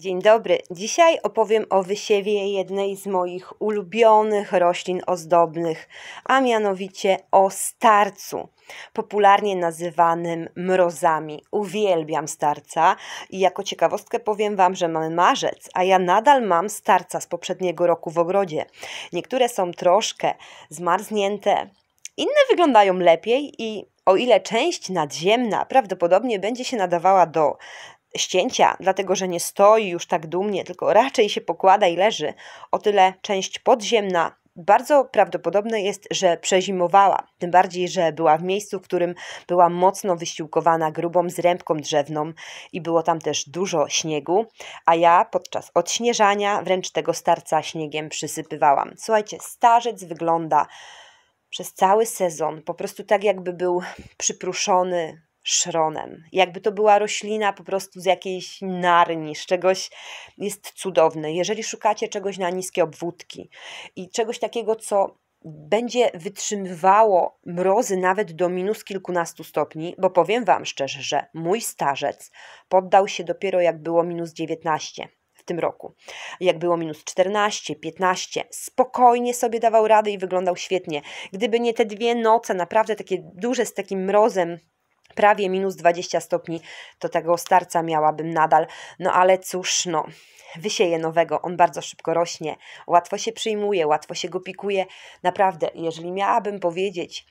Dzień dobry. Dzisiaj opowiem o wysiewie jednej z moich ulubionych roślin ozdobnych, a mianowicie o starcu, popularnie nazywanym mrozami. Uwielbiam starca i jako ciekawostkę powiem Wam, że mamy marzec, a ja nadal mam starca z poprzedniego roku w ogrodzie. Niektóre są troszkę zmarznięte, inne wyglądają lepiej i o ile część nadziemna prawdopodobnie będzie się nadawała do ścięcia, dlatego że nie stoi już tak dumnie, tylko raczej się pokłada i leży, o tyle część podziemna bardzo prawdopodobne jest, że przezimowała, tym bardziej, że była w miejscu, w którym była mocno wysiłkowana grubą zrębką drzewną i było tam też dużo śniegu, a ja podczas odśnieżania wręcz tego starca śniegiem przysypywałam. Słuchajcie, starzec wygląda przez cały sezon po prostu tak, jakby był przypruszony, szronem. Jakby to była roślina po prostu z jakiejś narni, z czegoś jest cudowne. Jeżeli szukacie czegoś na niskie obwódki i czegoś takiego, co będzie wytrzymywało mrozy nawet do minus kilkunastu stopni, bo powiem Wam szczerze, że mój starzec poddał się dopiero jak było minus 19 w tym roku. Jak było minus 14, 15, spokojnie sobie dawał radę i wyglądał świetnie. Gdyby nie te dwie noce, naprawdę takie duże z takim mrozem, prawie minus 20 stopni, to tego starca miałabym nadal. No ale cóż, no, wysieje nowego, on bardzo szybko rośnie, łatwo się przyjmuje, łatwo się go pikuje. Naprawdę, jeżeli miałabym powiedzieć,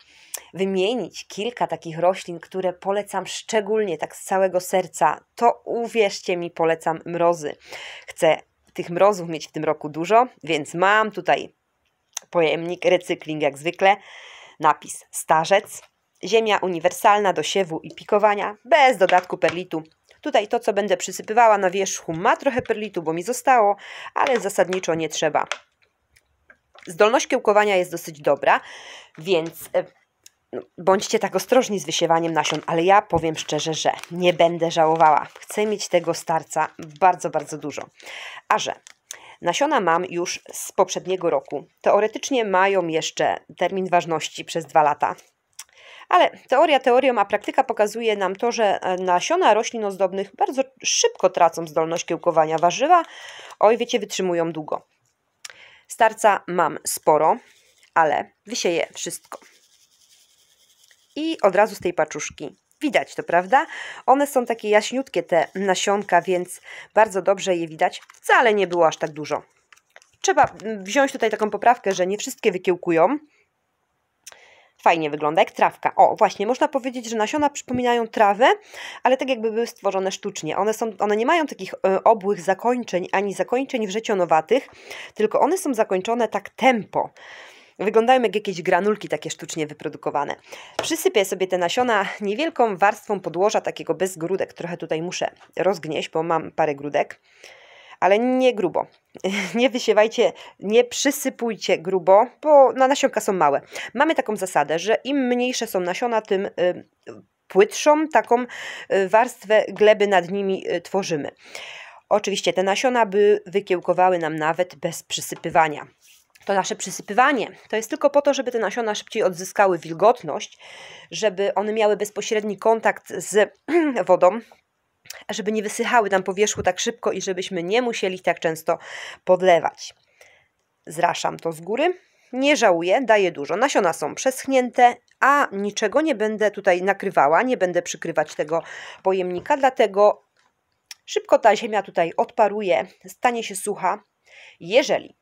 wymienić kilka takich roślin, które polecam szczególnie tak z całego serca, to uwierzcie mi, polecam mrozy. Chcę tych mrozów mieć w tym roku dużo, więc mam tutaj pojemnik, recykling jak zwykle, napis starzec, ziemia uniwersalna do siewu i pikowania, bez dodatku perlitu. Tutaj to, co będę przysypywała na wierzchu, ma trochę perlitu, bo mi zostało, ale zasadniczo nie trzeba. Zdolność kiełkowania jest dosyć dobra, więc e, no, bądźcie tak ostrożni z wysiewaniem nasion, ale ja powiem szczerze, że nie będę żałowała. Chcę mieć tego starca bardzo, bardzo dużo. A że nasiona mam już z poprzedniego roku. Teoretycznie mają jeszcze termin ważności przez dwa lata, ale teoria teorią, a praktyka pokazuje nam to, że e, nasiona roślin ozdobnych bardzo szybko tracą zdolność kiełkowania warzywa. Oj, wiecie, wytrzymują długo. Starca mam sporo, ale wysieje wszystko. I od razu z tej paczuszki Widać to, prawda? One są takie jaśniutkie, te nasionka, więc bardzo dobrze je widać. Wcale nie było aż tak dużo. Trzeba mm, wziąć tutaj taką poprawkę, że nie wszystkie wykiełkują, Fajnie wygląda, jak trawka. O, właśnie, można powiedzieć, że nasiona przypominają trawę, ale tak jakby były stworzone sztucznie. One, są, one nie mają takich e, obłych zakończeń, ani zakończeń wrzecionowatych, tylko one są zakończone tak tempo. Wyglądają jak jakieś granulki takie sztucznie wyprodukowane. Przysypię sobie te nasiona niewielką warstwą podłoża, takiego bez grudek. Trochę tutaj muszę rozgnieść, bo mam parę grudek ale nie grubo. Nie wysiewajcie, nie przysypujcie grubo, bo no, nasionka są małe. Mamy taką zasadę, że im mniejsze są nasiona, tym y, płytszą taką y, warstwę gleby nad nimi y, tworzymy. Oczywiście te nasiona by wykiełkowały nam nawet bez przysypywania. To nasze przysypywanie to jest tylko po to, żeby te nasiona szybciej odzyskały wilgotność, żeby one miały bezpośredni kontakt z wodą, żeby nie wysychały tam po wierzchu tak szybko i żebyśmy nie musieli tak często podlewać. Zraszam to z góry. Nie żałuję, daję dużo. Nasiona są przeschnięte, a niczego nie będę tutaj nakrywała, nie będę przykrywać tego pojemnika, dlatego szybko ta ziemia tutaj odparuje, stanie się sucha, jeżeli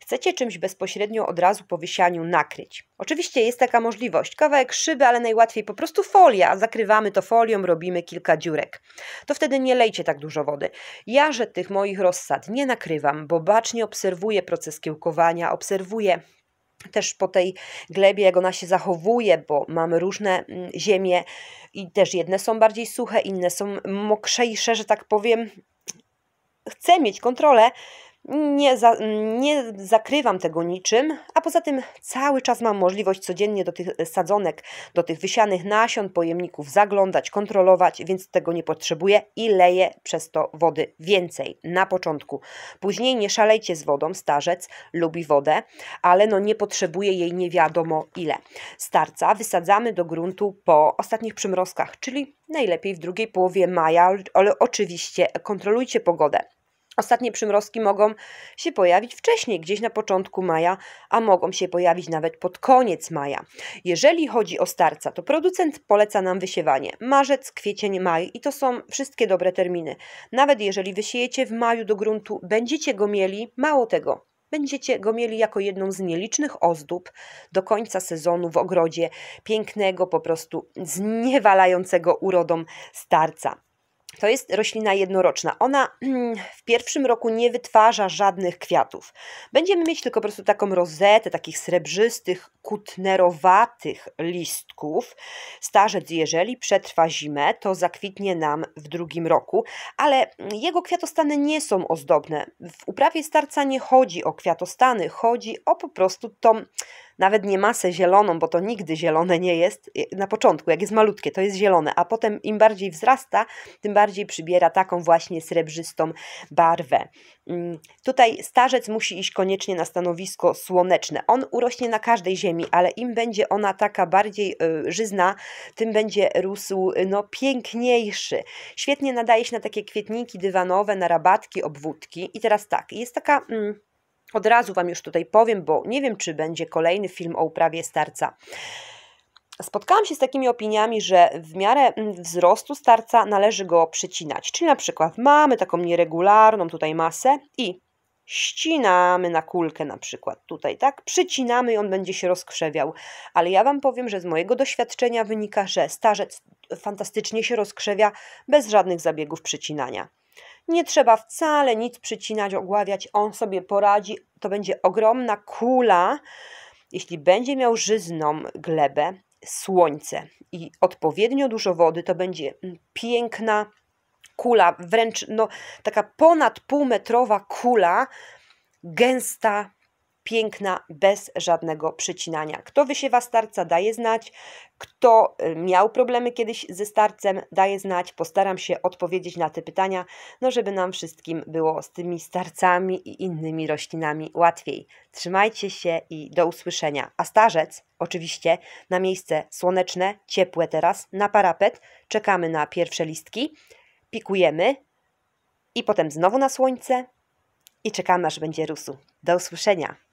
chcecie czymś bezpośrednio od razu po wysianiu nakryć, oczywiście jest taka możliwość, kawałek szyby, ale najłatwiej po prostu folia, zakrywamy to folią, robimy kilka dziurek. To wtedy nie lejcie tak dużo wody. Ja, że tych moich rozsad nie nakrywam, bo bacznie obserwuję proces kiełkowania, obserwuję też po tej glebie, jak ona się zachowuje, bo mamy różne mm, ziemie i też jedne są bardziej suche, inne są mokrzejsze, że tak powiem. Chcę mieć kontrolę nie, za, nie zakrywam tego niczym, a poza tym cały czas mam możliwość codziennie do tych sadzonek, do tych wysianych nasion, pojemników zaglądać, kontrolować, więc tego nie potrzebuję i leję przez to wody więcej na początku. Później nie szalejcie z wodą, starzec lubi wodę, ale no nie potrzebuje jej nie wiadomo ile. Starca wysadzamy do gruntu po ostatnich przymrozkach, czyli najlepiej w drugiej połowie maja, ale oczywiście kontrolujcie pogodę. Ostatnie przymrozki mogą się pojawić wcześniej, gdzieś na początku maja, a mogą się pojawić nawet pod koniec maja. Jeżeli chodzi o starca, to producent poleca nam wysiewanie marzec, kwiecień, maj i to są wszystkie dobre terminy. Nawet jeżeli wysiejecie w maju do gruntu, będziecie go mieli, mało tego, będziecie go mieli jako jedną z nielicznych ozdób do końca sezonu w ogrodzie pięknego, po prostu zniewalającego urodą starca. To jest roślina jednoroczna. Ona mm, w pierwszym roku nie wytwarza żadnych kwiatów. Będziemy mieć tylko po prostu taką rozetę takich srebrzystych, kutnerowatych listków. Starzec, jeżeli przetrwa zimę, to zakwitnie nam w drugim roku, ale mm, jego kwiatostany nie są ozdobne. W uprawie starca nie chodzi o kwiatostany, chodzi o po prostu tą nawet nie masę zieloną, bo to nigdy zielone nie jest, e, na początku, jak jest malutkie, to jest zielone, a potem im bardziej wzrasta, tym bardziej przybiera taką właśnie srebrzystą barwę. Mm, tutaj starzec musi iść koniecznie na stanowisko słoneczne. On urośnie na każdej ziemi, ale im będzie ona taka bardziej e, żyzna, tym będzie rósł e, no, piękniejszy. Świetnie nadaje się na takie kwietniki dywanowe, na rabatki, obwódki. I teraz tak, jest taka... Mm, od razu Wam już tutaj powiem, bo nie wiem, czy będzie kolejny film o uprawie starca. Spotkałam się z takimi opiniami, że w miarę mm, wzrostu starca należy go przycinać. Czyli na przykład mamy taką nieregularną tutaj masę i ścinamy na kulkę na przykład tutaj, tak? Przycinamy i on będzie się rozkrzewiał. Ale ja Wam powiem, że z mojego doświadczenia wynika, że starzec fantastycznie się rozkrzewia bez żadnych zabiegów przycinania. Nie trzeba wcale nic przycinać, ogławiać, on sobie poradzi. To będzie ogromna kula, jeśli będzie miał żyzną glebę, słońce i odpowiednio dużo wody, to będzie mm, piękna kula, wręcz no, taka ponad półmetrowa kula, gęsta piękna bez żadnego przecinania. Kto wysiewa starca, daje znać. Kto y, miał problemy kiedyś ze starcem, daje znać. Postaram się odpowiedzieć na te pytania, no żeby nam wszystkim było z tymi starcami i innymi roślinami łatwiej. Trzymajcie się i do usłyszenia. A starzec, oczywiście, na miejsce słoneczne, ciepłe teraz, na parapet. Czekamy na pierwsze listki, pikujemy i potem znowu na słońce i czekamy, aż będzie rósł. Do usłyszenia!